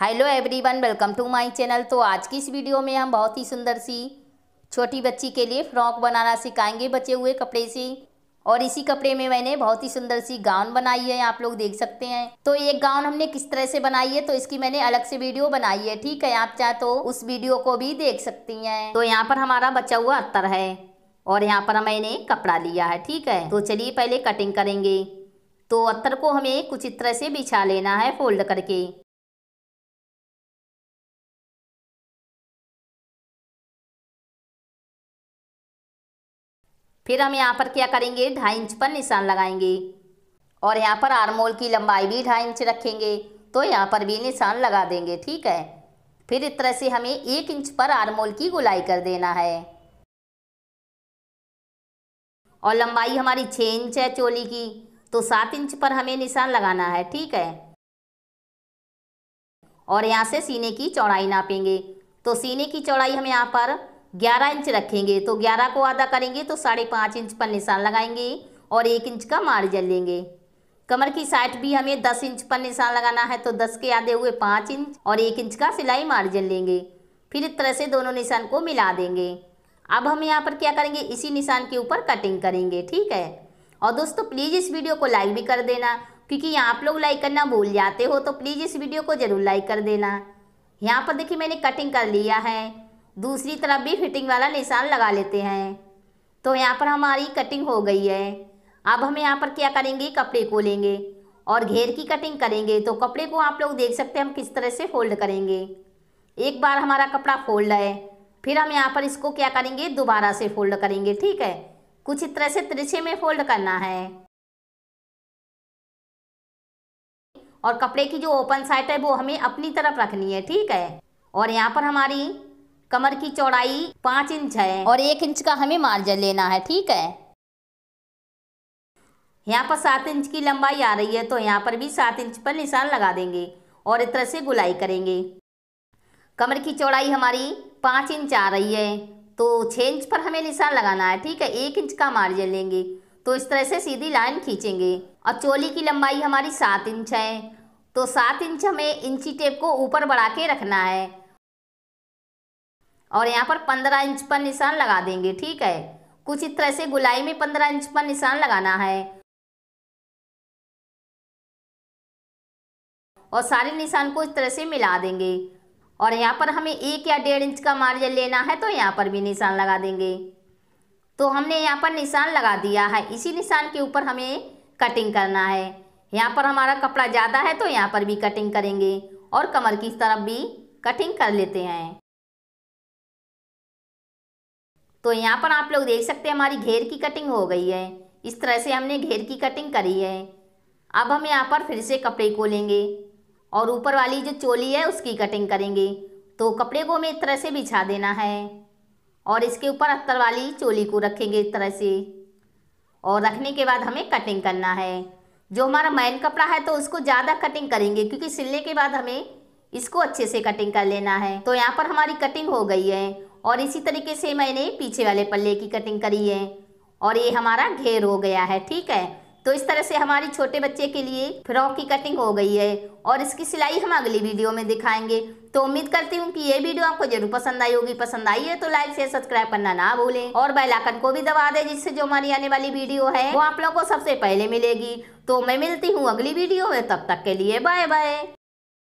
hello everyone welcome to my channel तो आज की इस वीडियो में हम बहुत ही सुंदर सी छोटी बच्ची के लिए फ्रॉक बनाना सिखाएंगे बचे हुए कपड़े से और इसी कपड़े में मैंने बहुत ही सुंदर सी गाउन बनाई है आप लोग देख सकते हैं तो ये गाउन हमने किस तरह से बनाई है तो इसकी मैंने अलग से वीडियो बनाई है ठीक है आप चाहे तो उस वीडियो को भी देख सकती हैं तो यहाँ पर हमारा बचा हुआ अत्तर है और यहाँ पर मैंने कपड़ा लिया है ठीक है तो चलिए पहले कटिंग करेंगे तो अत्तर को हमें कुछ इस तरह से बिछा लेना है फोल्ड करके फिर हम यहाँ पर क्या करेंगे ढाई इंच पर निशान लगाएंगे और यहाँ पर आरमोल की लंबाई भी ढाई इंच रखेंगे तो यहाँ पर भी निशान लगा देंगे ठीक है फिर इस तरह से हमें एक इंच पर आरमोल की गुलाई कर देना है और लंबाई हमारी छः इंच है चोली की तो सात इंच पर हमें निशान लगाना है ठीक है और यहाँ से सीने की चौड़ाई नापेंगे तो सीने की चौड़ाई हम यहाँ पर ग्यारह इंच रखेंगे तो ग्यारह को आधा करेंगे तो साढ़े पाँच इंच पर निशान लगाएंगे और एक इंच का मार्जिन लेंगे कमर की साइड भी हमें दस इंच पर निशान लगाना है तो दस के आधे हुए पाँच इंच और एक इंच का सिलाई मार्जिन लेंगे फिर इस तरह से दोनों निशान को मिला देंगे अब हम यहाँ पर क्या करेंगे इसी निशान के ऊपर कटिंग करेंगे ठीक है और दोस्तों प्लीज़ इस वीडियो को लाइक भी कर देना क्योंकि यहाँ आप लोग लाइक करना भूल जाते हो तो प्लीज़ इस वीडियो को ज़रूर लाइक कर देना यहाँ पर देखिए मैंने कटिंग कर लिया है दूसरी तरफ भी फिटिंग वाला निशान लगा लेते हैं तो यहाँ पर हमारी कटिंग हो गई है अब हम यहाँ पर क्या करेंगे कपड़े को लेंगे और घेर की कटिंग करेंगे तो कपड़े को आप लोग देख सकते हैं हम किस तरह से फोल्ड करेंगे एक बार हमारा कपड़ा फोल्ड है फिर हम यहाँ पर इसको क्या करेंगे दोबारा से फोल्ड करेंगे ठीक है कुछ इस तरह से तिरछे में फोल्ड करना है और कपड़े की जो ओपन साइड है वो हमें अपनी तरफ रखनी है ठीक है और यहाँ पर हमारी कमर की चौड़ाई पांच इंच है और एक इंच का हमें मार्जिन लेना है ठीक है यहाँ पर सात इंच की लंबाई आ रही है तो यहाँ पर भी सात इंच पर निशान लगा देंगे और इस तरह से गुलाई करेंगे कमर की चौड़ाई हमारी पाँच इंच आ रही है तो छः इंच पर हमें निशान लगाना है ठीक है एक इंच का मार्जिन लेंगे तो इस तरह से सीधी लाइन खींचेंगे और चोली की लंबाई हमारी सात इंच है तो सात इंच हमें इंची टेप को ऊपर बढ़ा के रखना है और यहाँ पर पंद्रह इंच पर निशान लगा देंगे ठीक है कुछ इस तरह से गुलाई में पंद्रह इंच पर निशान लगाना है और सारे निशान को इस तरह से मिला देंगे और यहाँ पर हमें एक या डेढ़ इंच का मार्जिन लेना है तो यहाँ पर भी निशान लगा देंगे तो हमने यहाँ पर निशान लगा दिया है इसी निशान के ऊपर हमें कटिंग करना है यहाँ पर हमारा कपड़ा ज़्यादा है तो यहाँ पर भी कटिंग करेंगे और कमर की तरफ भी कटिंग कर लेते हैं तो यहाँ पर आप लोग देख सकते हैं हमारी घेर की कटिंग हो गई है इस तरह से हमने घेर की कटिंग करी है अब हम यहाँ पर फिर से कपड़े को लेंगे और ऊपर वाली जो चोली है उसकी कटिंग करेंगे तो कपड़े को हमें इस तरह से बिछा देना है और इसके ऊपर अत्तर वाली चोली को रखेंगे इस तरह से और रखने के बाद हमें कटिंग करना है जो हमारा मैन कपड़ा है तो उसको ज़्यादा कटिंग करेंगे क्योंकि सिलने के बाद हमें इसको अच्छे से कटिंग कर लेना है तो यहाँ पर हमारी कटिंग हो गई है और इसी तरीके से मैंने पीछे वाले पल्ले की कटिंग करी है और ये हमारा घेर हो गया है ठीक है तो इस तरह से हमारी छोटे बच्चे के लिए फ्रॉक की कटिंग हो गई है और इसकी सिलाई हम अगली वीडियो में दिखाएंगे तो उम्मीद करती हूँ कि ये वीडियो आपको जरूर पसंद आई होगी पसंद आई है तो लाइक शेयर सब्सक्राइब करना ना भूलें और बेल आइकन को भी दबा दें जिससे जो हमारी आने वाली वीडियो है वो आप लोगों को सबसे पहले मिलेगी तो मैं मिलती हूँ अगली वीडियो में तब तक के लिए बाय बाय